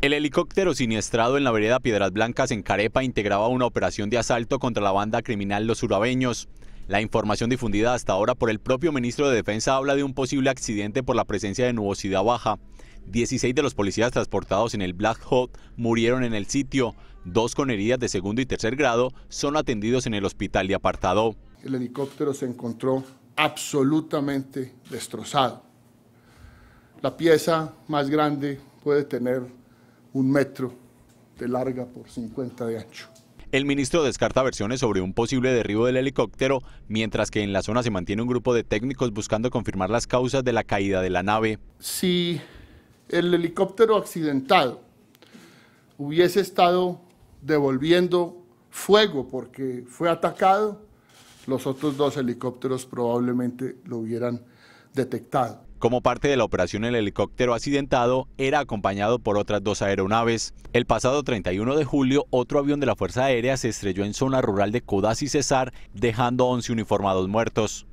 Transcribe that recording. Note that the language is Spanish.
El helicóptero siniestrado en la vereda Piedras Blancas en Carepa integraba una operación de asalto contra la banda criminal Los Urabeños. La información difundida hasta ahora por el propio ministro de Defensa habla de un posible accidente por la presencia de nubosidad baja. 16 de los policías transportados en el Black Hawk murieron en el sitio. Dos con heridas de segundo y tercer grado son atendidos en el hospital de apartado. El helicóptero se encontró absolutamente destrozado. La pieza más grande puede tener un metro de larga por 50 de ancho. El ministro descarta versiones sobre un posible derribo del helicóptero, mientras que en la zona se mantiene un grupo de técnicos buscando confirmar las causas de la caída de la nave. Si el helicóptero accidentado hubiese estado devolviendo fuego porque fue atacado, los otros dos helicópteros probablemente lo hubieran detectado. Como parte de la operación, el helicóptero accidentado era acompañado por otras dos aeronaves. El pasado 31 de julio, otro avión de la Fuerza Aérea se estrelló en zona rural de Codaz y Cesar, dejando 11 uniformados muertos.